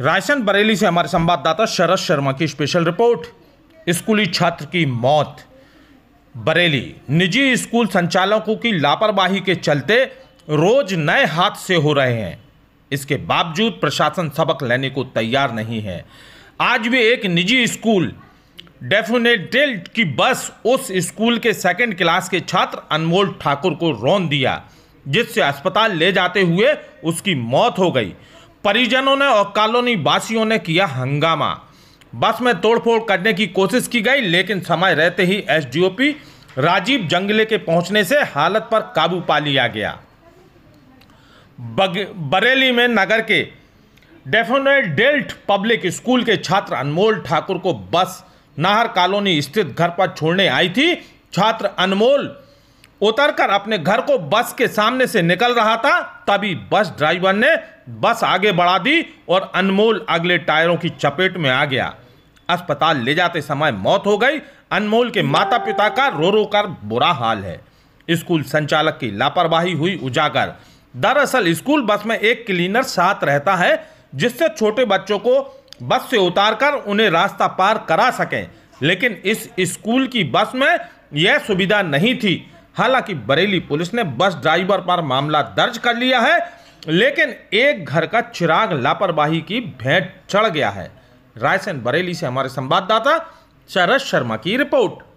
रायसन बरेली से हमारे संवाददाता शरद शर्मा की स्पेशल रिपोर्ट स्कूली छात्र की मौत बरेली निजी स्कूल संचालकों की लापरवाही के चलते रोज नए से हो रहे हैं इसके बावजूद प्रशासन सबक लेने को तैयार नहीं है आज भी एक निजी स्कूल डेफिनेटेल की बस उस स्कूल के सेकंड क्लास के छात्र अनमोल ठाकुर को रोन दिया जिससे अस्पताल ले जाते हुए उसकी मौत हो गई परिजनों ने और कॉलोनी वासियों ने किया हंगामा बस में तोड़फोड़ करने की कोशिश की गई लेकिन समय रहते ही एस राजीव जंगले के पहुंचने से हालत पर काबू पा लिया गया बरेली में नगर के डेफोनेट डेल्ट पब्लिक स्कूल के छात्र अनमोल ठाकुर को बस नाहर कॉलोनी स्थित घर पर छोड़ने आई थी छात्र अनमोल उतरकर अपने घर को बस के सामने से निकल रहा था तभी बस ड्राइवर ने बस आगे बढ़ा दी और अनमोल अगले टायरों की चपेट में आ गया अस्पताल ले जाते समय मौत हो गई अनमोल के माता पिता का रो रो कर बुरा हाल है स्कूल संचालक की लापरवाही हुई उजागर दरअसल स्कूल बस में एक क्लीनर साथ रहता है जिससे छोटे बच्चों को बस से उतारकर उन्हें रास्ता पार करा सकें लेकिन इस स्कूल की बस में यह सुविधा नहीं थी हालांकि बरेली पुलिस ने बस ड्राइवर पर मामला दर्ज कर लिया है लेकिन एक घर का चिराग लापरवाही की भेंट चढ़ गया है रायसेन बरेली से हमारे संवाददाता शरद शर्मा की रिपोर्ट